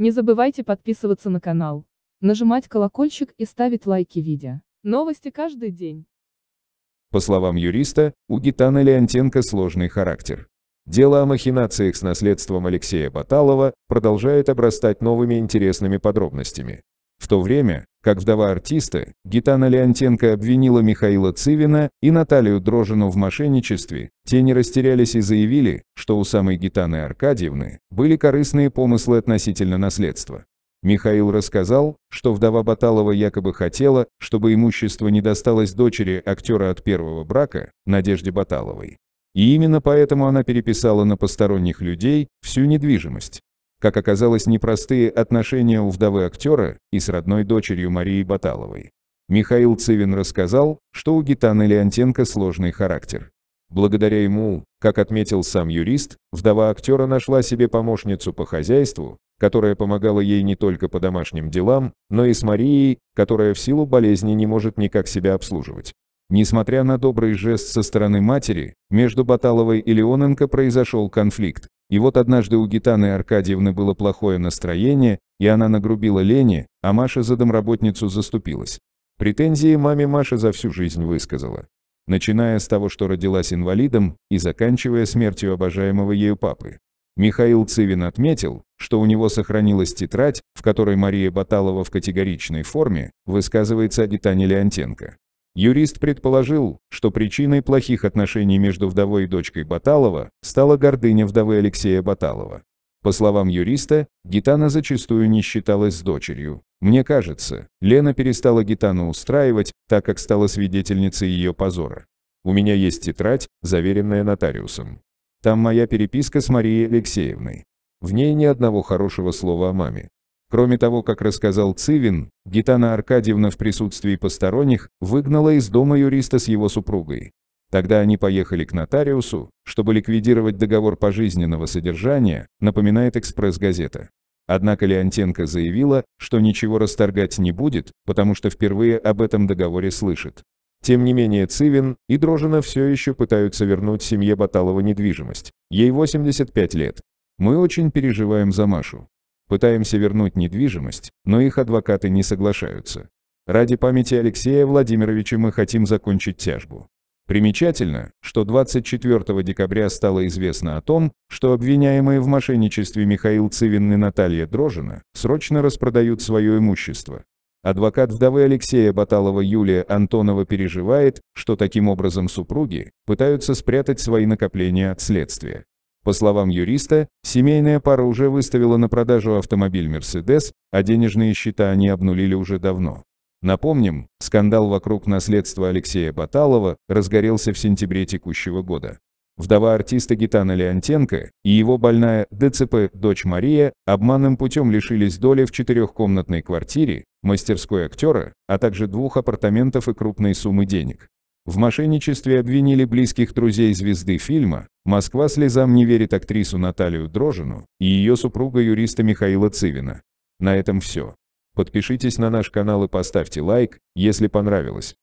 Не забывайте подписываться на канал, нажимать колокольчик и ставить лайки видео. Новости каждый день. По словам юриста, у Гитана Леонтенко сложный характер. Дело о махинациях с наследством Алексея Баталова продолжает обрастать новыми интересными подробностями. В то время, как вдова артиста, Гитана Леонтенко обвинила Михаила Цивина и Наталью Дрожину в мошенничестве, те не растерялись и заявили, что у самой Гитаны Аркадьевны были корыстные помыслы относительно наследства. Михаил рассказал, что вдова Баталова якобы хотела, чтобы имущество не досталось дочери актера от первого брака, Надежде Баталовой. И именно поэтому она переписала на посторонних людей всю недвижимость. Как оказалось, непростые отношения у вдовы актера и с родной дочерью Марии Баталовой. Михаил Цивин рассказал, что у Гитаны Леонтенко сложный характер. Благодаря ему, как отметил сам юрист, вдова актера нашла себе помощницу по хозяйству, которая помогала ей не только по домашним делам, но и с Марией, которая в силу болезни не может никак себя обслуживать. Несмотря на добрый жест со стороны матери, между Баталовой и Леоненко произошел конфликт. И вот однажды у Гитаны Аркадьевны было плохое настроение, и она нагрубила Лене, а Маша за домработницу заступилась. Претензии маме Маша за всю жизнь высказала. Начиная с того, что родилась инвалидом, и заканчивая смертью обожаемого ею папы. Михаил Цивин отметил, что у него сохранилась тетрадь, в которой Мария Баталова в категоричной форме высказывается о Гитане Леонтенко. Юрист предположил, что причиной плохих отношений между вдовой и дочкой Баталова стала гордыня вдовы Алексея Баталова. По словам юриста, Гитана зачастую не считалась с дочерью. Мне кажется, Лена перестала Гитану устраивать, так как стала свидетельницей ее позора. У меня есть тетрадь, заверенная нотариусом. Там моя переписка с Марией Алексеевной. В ней ни одного хорошего слова о маме. Кроме того, как рассказал Цивин, Гитана Аркадьевна в присутствии посторонних выгнала из дома юриста с его супругой. Тогда они поехали к нотариусу, чтобы ликвидировать договор пожизненного содержания, напоминает «Экспресс-газета». Однако Леонтенко заявила, что ничего расторгать не будет, потому что впервые об этом договоре слышит. Тем не менее Цивин и Дрожина все еще пытаются вернуть семье Баталова недвижимость. Ей 85 лет. Мы очень переживаем за Машу. Пытаемся вернуть недвижимость, но их адвокаты не соглашаются. Ради памяти Алексея Владимировича мы хотим закончить тяжбу. Примечательно, что 24 декабря стало известно о том, что обвиняемые в мошенничестве Михаил Цивин и Наталья Дрожина срочно распродают свое имущество. Адвокат вдовы Алексея Баталова Юлия Антонова переживает, что таким образом супруги пытаются спрятать свои накопления от следствия. По словам юриста, семейная пара уже выставила на продажу автомобиль Mercedes, а денежные счета они обнулили уже давно. Напомним, скандал вокруг наследства Алексея Баталова разгорелся в сентябре текущего года. Вдова артиста Гитана Леонтенко и его больная ДЦП дочь Мария обманным путем лишились доли в четырехкомнатной квартире, мастерской актера, а также двух апартаментов и крупной суммы денег. В мошенничестве обвинили близких друзей звезды фильма «Москва слезам не верит» актрису Наталью Дрожину и ее супруга юриста Михаила Цивина. На этом все. Подпишитесь на наш канал и поставьте лайк, если понравилось.